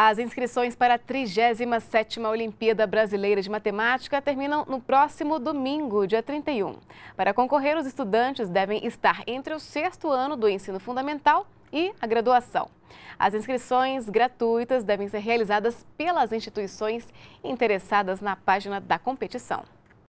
As inscrições para a 37ª Olimpíada Brasileira de Matemática terminam no próximo domingo, dia 31. Para concorrer, os estudantes devem estar entre o sexto ano do ensino fundamental e a graduação. As inscrições gratuitas devem ser realizadas pelas instituições interessadas na página da competição.